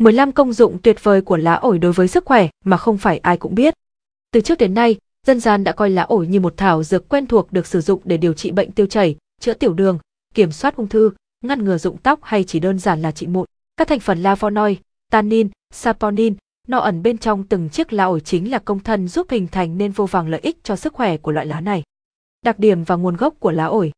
15 công dụng tuyệt vời của lá ổi đối với sức khỏe mà không phải ai cũng biết. Từ trước đến nay, dân gian đã coi lá ổi như một thảo dược quen thuộc được sử dụng để điều trị bệnh tiêu chảy, chữa tiểu đường, kiểm soát ung thư, ngăn ngừa rụng tóc hay chỉ đơn giản là trị mụn. Các thành phần flavonoid, tannin, saponin no ẩn bên trong từng chiếc lá ổi chính là công thân giúp hình thành nên vô vàng lợi ích cho sức khỏe của loại lá này. Đặc điểm và nguồn gốc của lá ổi.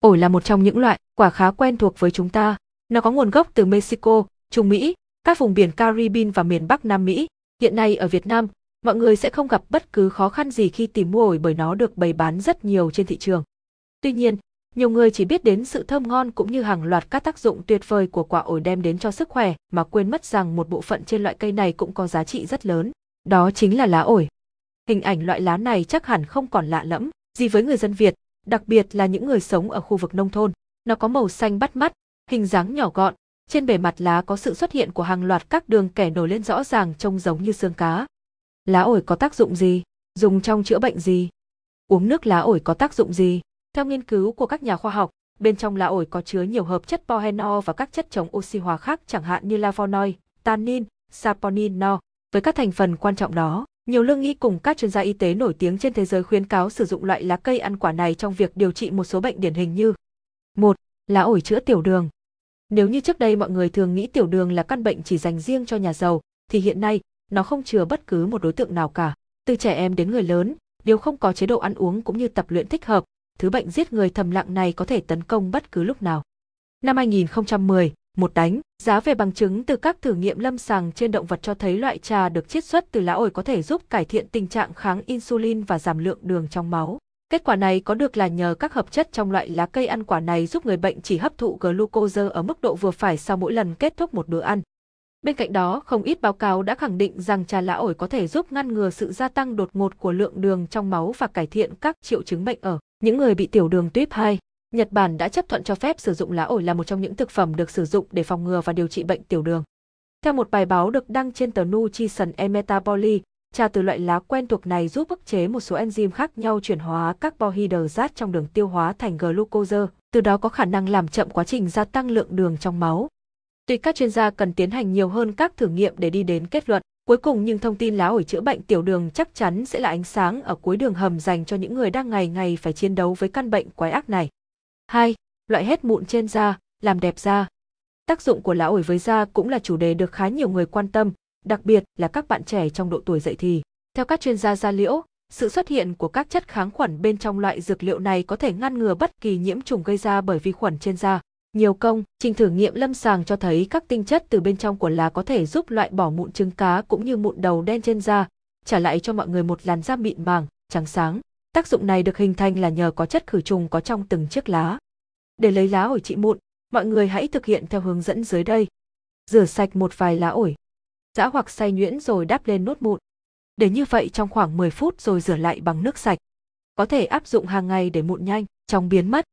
Ổi là một trong những loại quả khá quen thuộc với chúng ta. Nó có nguồn gốc từ Mexico, Trung Mỹ các vùng biển Caribbean và miền Bắc Nam Mỹ, hiện nay ở Việt Nam, mọi người sẽ không gặp bất cứ khó khăn gì khi tìm mua ổi bởi nó được bày bán rất nhiều trên thị trường. Tuy nhiên, nhiều người chỉ biết đến sự thơm ngon cũng như hàng loạt các tác dụng tuyệt vời của quả ổi đem đến cho sức khỏe mà quên mất rằng một bộ phận trên loại cây này cũng có giá trị rất lớn, đó chính là lá ổi. Hình ảnh loại lá này chắc hẳn không còn lạ lẫm gì với người dân Việt, đặc biệt là những người sống ở khu vực nông thôn. Nó có màu xanh bắt mắt, hình dáng nhỏ gọn, trên bề mặt lá có sự xuất hiện của hàng loạt các đường kẻ nổi lên rõ ràng trông giống như xương cá. Lá ổi có tác dụng gì? Dùng trong chữa bệnh gì? Uống nước lá ổi có tác dụng gì? Theo nghiên cứu của các nhà khoa học, bên trong lá ổi có chứa nhiều hợp chất pohenol và các chất chống oxy hóa khác chẳng hạn như flavonoid, tannin, saponin no. Với các thành phần quan trọng đó, nhiều lương y cùng các chuyên gia y tế nổi tiếng trên thế giới khuyến cáo sử dụng loại lá cây ăn quả này trong việc điều trị một số bệnh điển hình như một Lá ổi chữa tiểu đường nếu như trước đây mọi người thường nghĩ tiểu đường là căn bệnh chỉ dành riêng cho nhà giàu, thì hiện nay, nó không chứa bất cứ một đối tượng nào cả. Từ trẻ em đến người lớn, nếu không có chế độ ăn uống cũng như tập luyện thích hợp, thứ bệnh giết người thầm lặng này có thể tấn công bất cứ lúc nào. Năm 2010, một đánh, giá về bằng chứng từ các thử nghiệm lâm sàng trên động vật cho thấy loại trà được chiết xuất từ lá ổi có thể giúp cải thiện tình trạng kháng insulin và giảm lượng đường trong máu. Kết quả này có được là nhờ các hợp chất trong loại lá cây ăn quả này giúp người bệnh chỉ hấp thụ glucose ở mức độ vừa phải sau mỗi lần kết thúc một bữa ăn. Bên cạnh đó, không ít báo cáo đã khẳng định rằng trà lá ổi có thể giúp ngăn ngừa sự gia tăng đột ngột của lượng đường trong máu và cải thiện các triệu chứng bệnh ở những người bị tiểu đường tuyếp 2. Nhật Bản đã chấp thuận cho phép sử dụng lá ổi là một trong những thực phẩm được sử dụng để phòng ngừa và điều trị bệnh tiểu đường. Theo một bài báo được đăng trên tờ Nutrition and Metabolic, Trà từ loại lá quen thuộc này giúp ức chế một số enzyme khác nhau chuyển hóa các carbohydrate trong đường tiêu hóa thành glucose, từ đó có khả năng làm chậm quá trình gia tăng lượng đường trong máu. Tuy các chuyên gia cần tiến hành nhiều hơn các thử nghiệm để đi đến kết luận, cuối cùng nhưng thông tin lá ổi chữa bệnh tiểu đường chắc chắn sẽ là ánh sáng ở cuối đường hầm dành cho những người đang ngày ngày phải chiến đấu với căn bệnh quái ác này. 2. Loại hết mụn trên da, làm đẹp da. Tác dụng của lá ổi với da cũng là chủ đề được khá nhiều người quan tâm, đặc biệt là các bạn trẻ trong độ tuổi dậy thì. Theo các chuyên gia da liễu, sự xuất hiện của các chất kháng khuẩn bên trong loại dược liệu này có thể ngăn ngừa bất kỳ nhiễm trùng gây ra bởi vi khuẩn trên da. Nhiều công trình thử nghiệm lâm sàng cho thấy các tinh chất từ bên trong của lá có thể giúp loại bỏ mụn trứng cá cũng như mụn đầu đen trên da, trả lại cho mọi người một làn da mịn màng, trắng sáng. Tác dụng này được hình thành là nhờ có chất khử trùng có trong từng chiếc lá. Để lấy lá ổi trị mụn, mọi người hãy thực hiện theo hướng dẫn dưới đây. Rửa sạch một vài lá ổi dã hoặc xay nhuyễn rồi đắp lên nốt mụn. Để như vậy trong khoảng 10 phút rồi rửa lại bằng nước sạch. Có thể áp dụng hàng ngày để mụn nhanh, chóng biến mất.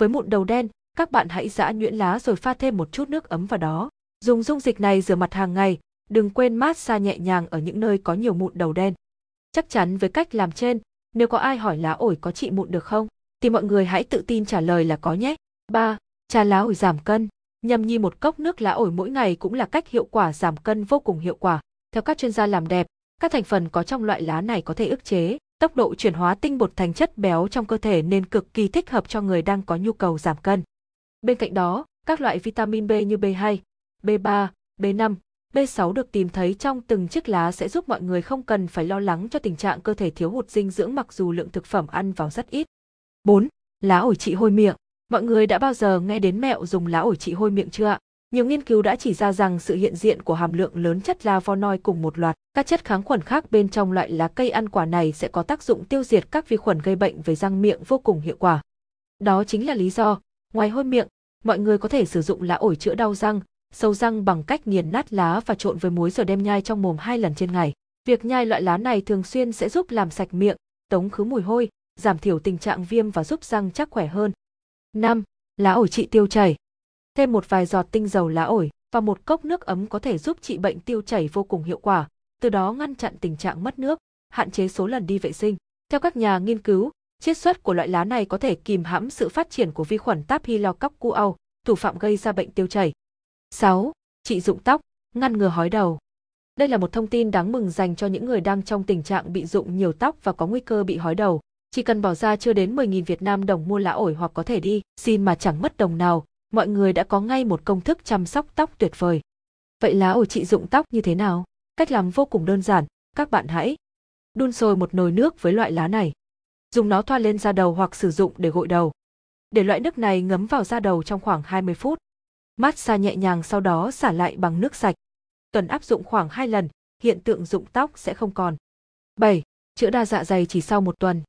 Với mụn đầu đen, các bạn hãy dã nhuyễn lá rồi pha thêm một chút nước ấm vào đó. Dùng dung dịch này rửa mặt hàng ngày, đừng quên mát xa nhẹ nhàng ở những nơi có nhiều mụn đầu đen. Chắc chắn với cách làm trên, nếu có ai hỏi lá ổi có trị mụn được không, thì mọi người hãy tự tin trả lời là có nhé. 3. Trà lá ổi giảm cân Nhâm nhi một cốc nước lá ổi mỗi ngày cũng là cách hiệu quả giảm cân vô cùng hiệu quả. Theo các chuyên gia làm đẹp, các thành phần có trong loại lá này có thể ức chế tốc độ chuyển hóa tinh bột thành chất béo trong cơ thể nên cực kỳ thích hợp cho người đang có nhu cầu giảm cân. Bên cạnh đó, các loại vitamin B như B2, B3, B5, B6 được tìm thấy trong từng chiếc lá sẽ giúp mọi người không cần phải lo lắng cho tình trạng cơ thể thiếu hụt dinh dưỡng mặc dù lượng thực phẩm ăn vào rất ít. 4. Lá ổi trị hôi miệng Mọi người đã bao giờ nghe đến mẹo dùng lá ổi trị hôi miệng chưa Nhiều nghiên cứu đã chỉ ra rằng sự hiện diện của hàm lượng lớn chất flavonoid cùng một loạt các chất kháng khuẩn khác bên trong loại lá cây ăn quả này sẽ có tác dụng tiêu diệt các vi khuẩn gây bệnh về răng miệng vô cùng hiệu quả. Đó chính là lý do, ngoài hôi miệng, mọi người có thể sử dụng lá ổi chữa đau răng, sâu răng bằng cách nghiền nát lá và trộn với muối rồi đem nhai trong mồm hai lần trên ngày. Việc nhai loại lá này thường xuyên sẽ giúp làm sạch miệng, tống khứ mùi hôi, giảm thiểu tình trạng viêm và giúp răng chắc khỏe hơn. 5. Lá ổi trị tiêu chảy. Thêm một vài giọt tinh dầu lá ổi và một cốc nước ấm có thể giúp trị bệnh tiêu chảy vô cùng hiệu quả, từ đó ngăn chặn tình trạng mất nước, hạn chế số lần đi vệ sinh. Theo các nhà nghiên cứu, chiết xuất của loại lá này có thể kìm hãm sự phát triển của vi khuẩn Staphylococcus, thủ phạm gây ra bệnh tiêu chảy. 6. Trị rụng tóc, ngăn ngừa hói đầu. Đây là một thông tin đáng mừng dành cho những người đang trong tình trạng bị rụng nhiều tóc và có nguy cơ bị hói đầu chỉ cần bỏ ra chưa đến 10.000 Việt Nam đồng mua lá ổi hoặc có thể đi, xin mà chẳng mất đồng nào, mọi người đã có ngay một công thức chăm sóc tóc tuyệt vời. Vậy lá ổi trị dụng tóc như thế nào? Cách làm vô cùng đơn giản, các bạn hãy đun sôi một nồi nước với loại lá này. Dùng nó thoa lên da đầu hoặc sử dụng để gội đầu. Để loại nước này ngấm vào da đầu trong khoảng 20 phút. Mát xa nhẹ nhàng sau đó xả lại bằng nước sạch. Tuần áp dụng khoảng 2 lần, hiện tượng dụng tóc sẽ không còn. 7. Chữa đa dạ dày chỉ sau một tuần.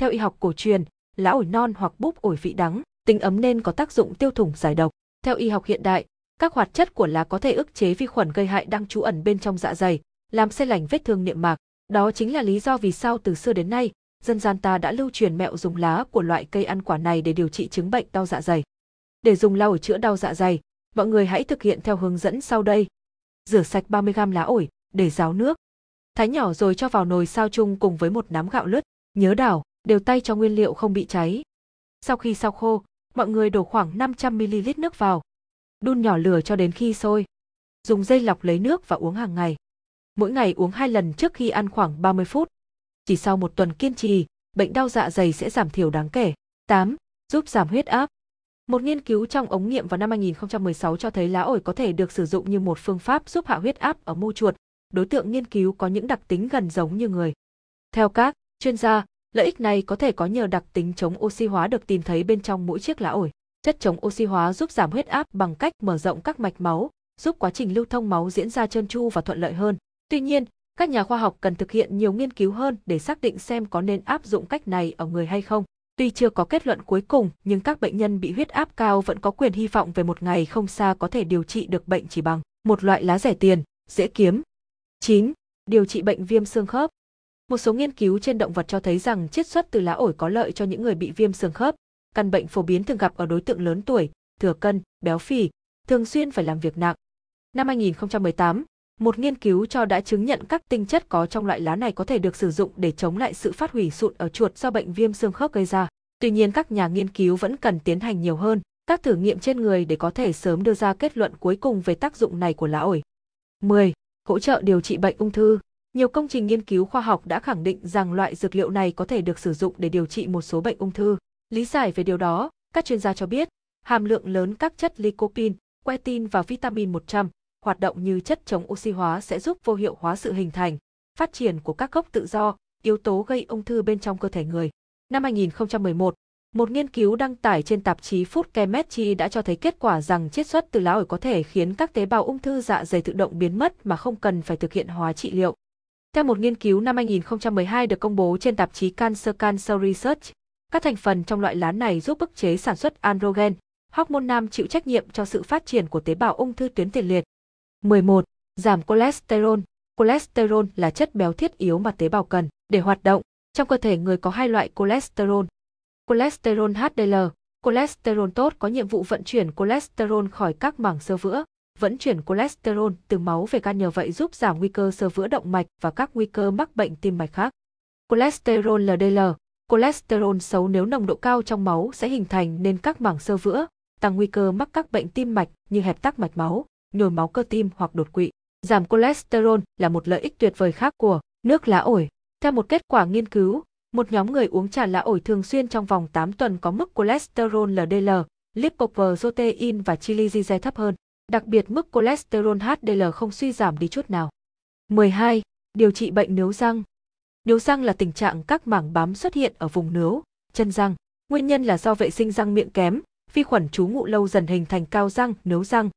Theo y học cổ truyền, lá ổi non hoặc búp ổi vị đắng, tính ấm nên có tác dụng tiêu thủng giải độc. Theo y học hiện đại, các hoạt chất của lá có thể ức chế vi khuẩn gây hại đang trú ẩn bên trong dạ dày, làm xe lành vết thương niệm mạc. Đó chính là lý do vì sao từ xưa đến nay, dân gian ta đã lưu truyền mẹo dùng lá của loại cây ăn quả này để điều trị chứng bệnh đau dạ dày. Để dùng lá ổi chữa đau dạ dày, mọi người hãy thực hiện theo hướng dẫn sau đây. Rửa sạch 30g lá ổi, để ráo nước. Thái nhỏ rồi cho vào nồi sao chung cùng với một nắm gạo lứt, nhớ đảo đều tay cho nguyên liệu không bị cháy. Sau khi sao khô, mọi người đổ khoảng 500ml nước vào. Đun nhỏ lửa cho đến khi sôi. Dùng dây lọc lấy nước và uống hàng ngày. Mỗi ngày uống hai lần trước khi ăn khoảng 30 phút. Chỉ sau một tuần kiên trì, bệnh đau dạ dày sẽ giảm thiểu đáng kể. 8. Giúp giảm huyết áp. Một nghiên cứu trong ống nghiệm vào năm 2016 cho thấy lá ổi có thể được sử dụng như một phương pháp giúp hạ huyết áp ở mô chuột. Đối tượng nghiên cứu có những đặc tính gần giống như người. Theo các chuyên gia, Lợi ích này có thể có nhờ đặc tính chống oxy hóa được tìm thấy bên trong mỗi chiếc lá ổi. Chất chống oxy hóa giúp giảm huyết áp bằng cách mở rộng các mạch máu, giúp quá trình lưu thông máu diễn ra trơn tru và thuận lợi hơn. Tuy nhiên, các nhà khoa học cần thực hiện nhiều nghiên cứu hơn để xác định xem có nên áp dụng cách này ở người hay không. Tuy chưa có kết luận cuối cùng, nhưng các bệnh nhân bị huyết áp cao vẫn có quyền hy vọng về một ngày không xa có thể điều trị được bệnh chỉ bằng một loại lá rẻ tiền, dễ kiếm. 9. Điều trị bệnh viêm xương khớp. Một số nghiên cứu trên động vật cho thấy rằng chiết xuất từ lá ổi có lợi cho những người bị viêm xương khớp. Căn bệnh phổ biến thường gặp ở đối tượng lớn tuổi, thừa cân, béo phì, thường xuyên phải làm việc nặng. Năm 2018, một nghiên cứu cho đã chứng nhận các tinh chất có trong loại lá này có thể được sử dụng để chống lại sự phát hủy sụn ở chuột do bệnh viêm xương khớp gây ra. Tuy nhiên các nhà nghiên cứu vẫn cần tiến hành nhiều hơn các thử nghiệm trên người để có thể sớm đưa ra kết luận cuối cùng về tác dụng này của lá ổi. 10. Hỗ trợ điều trị bệnh ung thư nhiều công trình nghiên cứu khoa học đã khẳng định rằng loại dược liệu này có thể được sử dụng để điều trị một số bệnh ung thư. Lý giải về điều đó, các chuyên gia cho biết, hàm lượng lớn các chất lycopene, quercetin và vitamin 100 hoạt động như chất chống oxy hóa sẽ giúp vô hiệu hóa sự hình thành, phát triển của các gốc tự do, yếu tố gây ung thư bên trong cơ thể người. Năm 2011, một nghiên cứu đăng tải trên tạp chí Food Chemistry đã cho thấy kết quả rằng chiết xuất từ lá ổi có thể khiến các tế bào ung thư dạ dày tự động biến mất mà không cần phải thực hiện hóa trị liệu. Theo một nghiên cứu năm 2012 được công bố trên tạp chí Cancer Cancer Research, các thành phần trong loại lá này giúp ức chế sản xuất androgen, hormone nam chịu trách nhiệm cho sự phát triển của tế bào ung thư tuyến tiền liệt. 11. Giảm cholesterol. Cholesterol là chất béo thiết yếu mà tế bào cần để hoạt động. Trong cơ thể người có hai loại cholesterol. Cholesterol HDL, cholesterol tốt có nhiệm vụ vận chuyển cholesterol khỏi các mảng sơ vữa, vẫn chuyển cholesterol từ máu về gan nhờ vậy giúp giảm nguy cơ sơ vữa động mạch và các nguy cơ mắc bệnh tim mạch khác. Cholesterol LDL Cholesterol xấu nếu nồng độ cao trong máu sẽ hình thành nên các mảng sơ vữa, tăng nguy cơ mắc các bệnh tim mạch như hẹp tắc mạch máu, nhồi máu cơ tim hoặc đột quỵ. Giảm cholesterol là một lợi ích tuyệt vời khác của nước lá ổi. Theo một kết quả nghiên cứu, một nhóm người uống trà lá ổi thường xuyên trong vòng 8 tuần có mức cholesterol LDL, lipoprotein và triglyceride thấp hơn đặc biệt mức cholesterol HDL không suy giảm đi chút nào. 12. Điều trị bệnh nướu răng Nướu răng là tình trạng các mảng bám xuất hiện ở vùng nướu, chân răng. Nguyên nhân là do vệ sinh răng miệng kém, vi khuẩn trú ngụ lâu dần hình thành cao răng, nướu răng.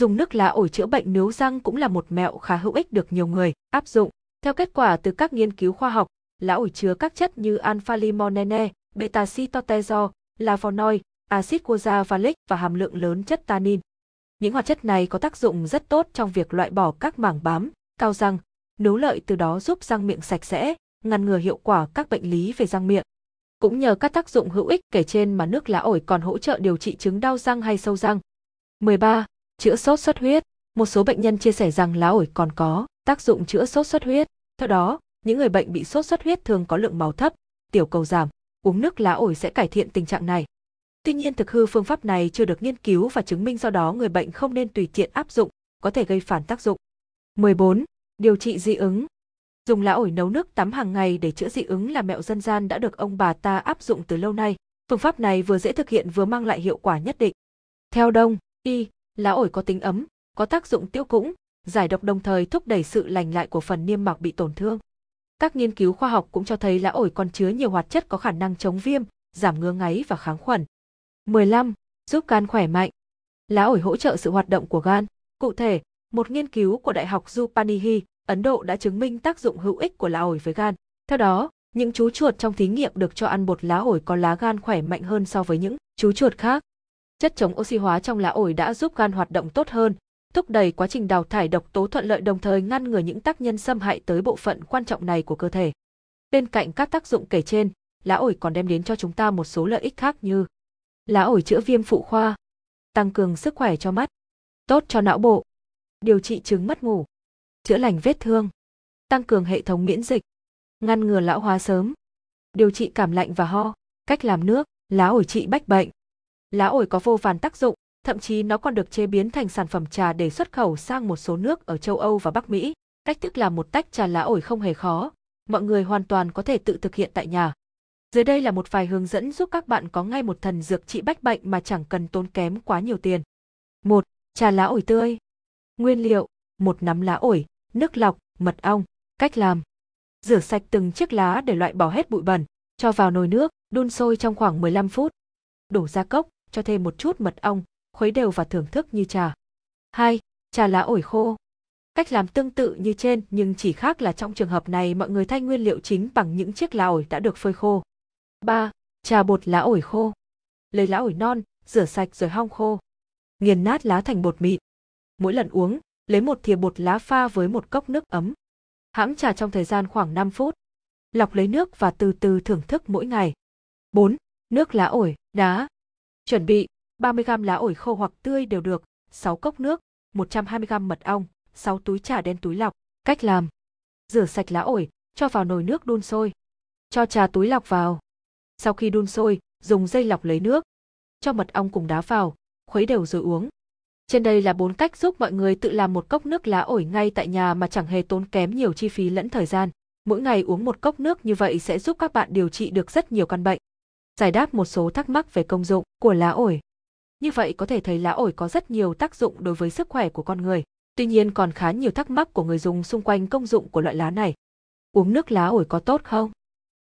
Dùng nước lá ổi chữa bệnh nướu răng cũng là một mẹo khá hữu ích được nhiều người áp dụng. Theo kết quả từ các nghiên cứu khoa học, lá ổi chứa các chất như alpha limonene, beta sitotezo, flavonoid, axit guaza và hàm lượng lớn chất tannin. Những hoạt chất này có tác dụng rất tốt trong việc loại bỏ các mảng bám, cao răng, nấu lợi từ đó giúp răng miệng sạch sẽ, ngăn ngừa hiệu quả các bệnh lý về răng miệng. Cũng nhờ các tác dụng hữu ích kể trên mà nước lá ổi còn hỗ trợ điều trị chứng đau răng hay sâu răng. 13. Chữa sốt xuất huyết. Một số bệnh nhân chia sẻ rằng lá ổi còn có tác dụng chữa sốt xuất huyết. Theo đó, những người bệnh bị sốt xuất huyết thường có lượng máu thấp, tiểu cầu giảm, uống nước lá ổi sẽ cải thiện tình trạng này. Tuy nhiên thực hư phương pháp này chưa được nghiên cứu và chứng minh do đó người bệnh không nên tùy tiện áp dụng, có thể gây phản tác dụng. 14. Điều trị dị ứng Dùng lá ổi nấu nước tắm hàng ngày để chữa dị ứng là mẹo dân gian đã được ông bà ta áp dụng từ lâu nay. Phương pháp này vừa dễ thực hiện vừa mang lại hiệu quả nhất định. Theo Đông, Y, lá ổi có tính ấm, có tác dụng tiêu cũng, giải độc đồng thời thúc đẩy sự lành lại của phần niêm mạc bị tổn thương. Các nghiên cứu khoa học cũng cho thấy lá ổi còn chứa nhiều hoạt chất có khả năng chống viêm, giảm ngứa ngáy và kháng khuẩn. 15. Giúp gan khỏe mạnh. Lá ổi hỗ trợ sự hoạt động của gan. Cụ thể, một nghiên cứu của Đại học Jupanihi, Ấn Độ đã chứng minh tác dụng hữu ích của lá ổi với gan. Theo đó, những chú chuột trong thí nghiệm được cho ăn bột lá ổi có lá gan khỏe mạnh hơn so với những chú chuột khác. Chất chống oxy hóa trong lá ổi đã giúp gan hoạt động tốt hơn, thúc đẩy quá trình đào thải độc tố thuận lợi đồng thời ngăn ngừa những tác nhân xâm hại tới bộ phận quan trọng này của cơ thể. Bên cạnh các tác dụng kể trên, lá ổi còn đem đến cho chúng ta một số lợi ích khác như lá ổi chữa viêm phụ khoa tăng cường sức khỏe cho mắt tốt cho não bộ điều trị chứng mất ngủ chữa lành vết thương tăng cường hệ thống miễn dịch ngăn ngừa lão hóa sớm điều trị cảm lạnh và ho cách làm nước lá ổi trị bách bệnh lá ổi có vô vàn tác dụng thậm chí nó còn được chế biến thành sản phẩm trà để xuất khẩu sang một số nước ở châu âu và bắc mỹ cách thức làm một tách trà lá ổi không hề khó mọi người hoàn toàn có thể tự thực hiện tại nhà dưới đây là một vài hướng dẫn giúp các bạn có ngay một thần dược trị bách bệnh mà chẳng cần tốn kém quá nhiều tiền. 1. Trà lá ổi tươi. Nguyên liệu: một nắm lá ổi, nước lọc, mật ong. Cách làm: Rửa sạch từng chiếc lá để loại bỏ hết bụi bẩn, cho vào nồi nước, đun sôi trong khoảng 15 phút. Đổ ra cốc, cho thêm một chút mật ong, khuấy đều và thưởng thức như trà. 2. Trà lá ổi khô. Cách làm tương tự như trên nhưng chỉ khác là trong trường hợp này mọi người thay nguyên liệu chính bằng những chiếc lá ổi đã được phơi khô. 3. Trà bột lá ổi khô. Lấy lá ổi non, rửa sạch rồi hong khô. Nghiền nát lá thành bột mịn. Mỗi lần uống, lấy một thìa bột lá pha với một cốc nước ấm. Hãm trà trong thời gian khoảng 5 phút. Lọc lấy nước và từ từ thưởng thức mỗi ngày. 4. Nước lá ổi, đá. Chuẩn bị 30g lá ổi khô hoặc tươi đều được, 6 cốc nước, 120g mật ong, 6 túi trà đen túi lọc. Cách làm. Rửa sạch lá ổi, cho vào nồi nước đun sôi. Cho trà túi lọc vào, sau khi đun sôi, dùng dây lọc lấy nước, cho mật ong cùng đá vào, khuấy đều rồi uống. Trên đây là bốn cách giúp mọi người tự làm một cốc nước lá ổi ngay tại nhà mà chẳng hề tốn kém nhiều chi phí lẫn thời gian. Mỗi ngày uống một cốc nước như vậy sẽ giúp các bạn điều trị được rất nhiều căn bệnh. Giải đáp một số thắc mắc về công dụng của lá ổi. Như vậy có thể thấy lá ổi có rất nhiều tác dụng đối với sức khỏe của con người. Tuy nhiên còn khá nhiều thắc mắc của người dùng xung quanh công dụng của loại lá này. Uống nước lá ổi có tốt không?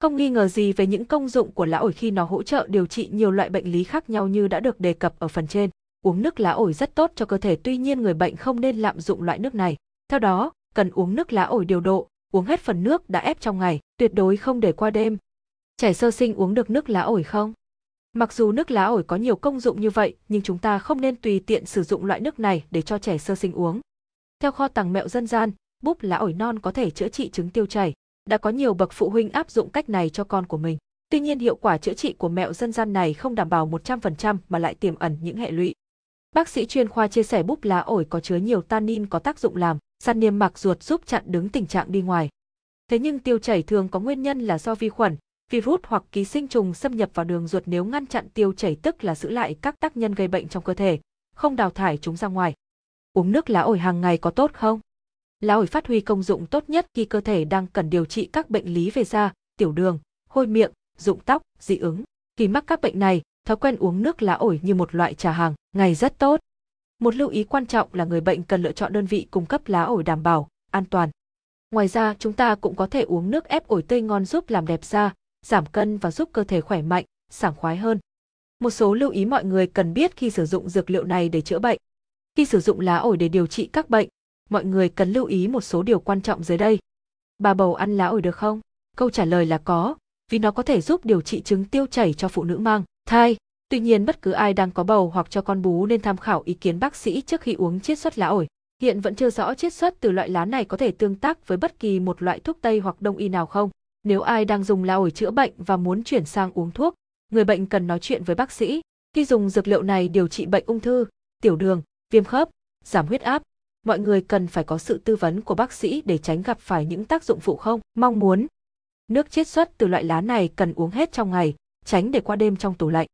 Không nghi ngờ gì về những công dụng của lá ổi khi nó hỗ trợ điều trị nhiều loại bệnh lý khác nhau như đã được đề cập ở phần trên. Uống nước lá ổi rất tốt cho cơ thể tuy nhiên người bệnh không nên lạm dụng loại nước này. Theo đó, cần uống nước lá ổi điều độ, uống hết phần nước đã ép trong ngày, tuyệt đối không để qua đêm. Trẻ sơ sinh uống được nước lá ổi không? Mặc dù nước lá ổi có nhiều công dụng như vậy, nhưng chúng ta không nên tùy tiện sử dụng loại nước này để cho trẻ sơ sinh uống. Theo kho tàng mẹo dân gian, búp lá ổi non có thể chữa trị chứng tiêu chảy, đã có nhiều bậc phụ huynh áp dụng cách này cho con của mình. Tuy nhiên hiệu quả chữa trị của mẹo dân gian này không đảm bảo 100% mà lại tiềm ẩn những hệ lụy. Bác sĩ chuyên khoa chia sẻ búp lá ổi có chứa nhiều tannin có tác dụng làm săn niêm mạc ruột giúp chặn đứng tình trạng đi ngoài. Thế nhưng tiêu chảy thường có nguyên nhân là do vi khuẩn, virus hoặc ký sinh trùng xâm nhập vào đường ruột nếu ngăn chặn tiêu chảy tức là giữ lại các tác nhân gây bệnh trong cơ thể, không đào thải chúng ra ngoài. Uống nước lá ổi hàng ngày có tốt không? lá ổi phát huy công dụng tốt nhất khi cơ thể đang cần điều trị các bệnh lý về da, tiểu đường, hôi miệng, rụng tóc, dị ứng. Khi mắc các bệnh này, thói quen uống nước lá ổi như một loại trà hàng, ngày rất tốt. Một lưu ý quan trọng là người bệnh cần lựa chọn đơn vị cung cấp lá ổi đảm bảo, an toàn. Ngoài ra, chúng ta cũng có thể uống nước ép ổi tươi ngon giúp làm đẹp da, giảm cân và giúp cơ thể khỏe mạnh, sảng khoái hơn. Một số lưu ý mọi người cần biết khi sử dụng dược liệu này để chữa bệnh. Khi sử dụng lá ổi để điều trị các bệnh, mọi người cần lưu ý một số điều quan trọng dưới đây. Bà bầu ăn lá ổi được không? Câu trả lời là có, vì nó có thể giúp điều trị chứng tiêu chảy cho phụ nữ mang thai. Tuy nhiên bất cứ ai đang có bầu hoặc cho con bú nên tham khảo ý kiến bác sĩ trước khi uống chiết xuất lá ổi. Hiện vẫn chưa rõ chiết xuất từ loại lá này có thể tương tác với bất kỳ một loại thuốc tây hoặc đông y nào không. Nếu ai đang dùng lá ổi chữa bệnh và muốn chuyển sang uống thuốc, người bệnh cần nói chuyện với bác sĩ. Khi dùng dược liệu này điều trị bệnh ung thư, tiểu đường, viêm khớp, giảm huyết áp, mọi người cần phải có sự tư vấn của bác sĩ để tránh gặp phải những tác dụng phụ không mong muốn. Nước chiết xuất từ loại lá này cần uống hết trong ngày, tránh để qua đêm trong tủ lạnh.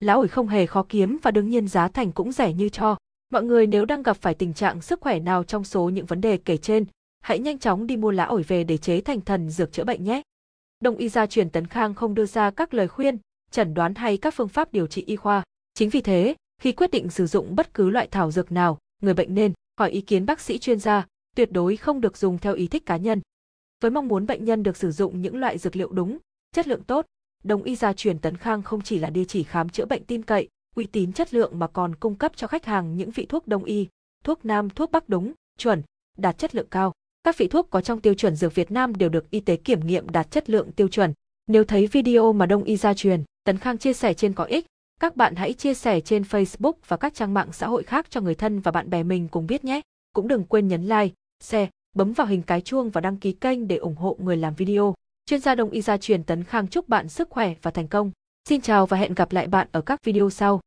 Lá ổi không hề khó kiếm và đương nhiên giá thành cũng rẻ như cho. Mọi người nếu đang gặp phải tình trạng sức khỏe nào trong số những vấn đề kể trên, hãy nhanh chóng đi mua lá ổi về để chế thành thần dược chữa bệnh nhé. Đông y gia truyền Tấn Khang không đưa ra các lời khuyên, chẩn đoán hay các phương pháp điều trị y khoa. Chính vì thế, khi quyết định sử dụng bất cứ loại thảo dược nào, người bệnh nên Hỏi ý kiến bác sĩ chuyên gia, tuyệt đối không được dùng theo ý thích cá nhân. Với mong muốn bệnh nhân được sử dụng những loại dược liệu đúng, chất lượng tốt, đồng y gia truyền Tấn Khang không chỉ là địa chỉ khám chữa bệnh tin cậy, uy tín chất lượng mà còn cung cấp cho khách hàng những vị thuốc đông y, thuốc nam, thuốc bắc đúng, chuẩn, đạt chất lượng cao. Các vị thuốc có trong tiêu chuẩn dược Việt Nam đều được y tế kiểm nghiệm đạt chất lượng tiêu chuẩn. Nếu thấy video mà đông y gia truyền, Tấn Khang chia sẻ trên có ích, các bạn hãy chia sẻ trên Facebook và các trang mạng xã hội khác cho người thân và bạn bè mình cùng biết nhé. Cũng đừng quên nhấn like, share, bấm vào hình cái chuông và đăng ký kênh để ủng hộ người làm video. Chuyên gia Đông Y gia truyền Tấn Khang chúc bạn sức khỏe và thành công. Xin chào và hẹn gặp lại bạn ở các video sau.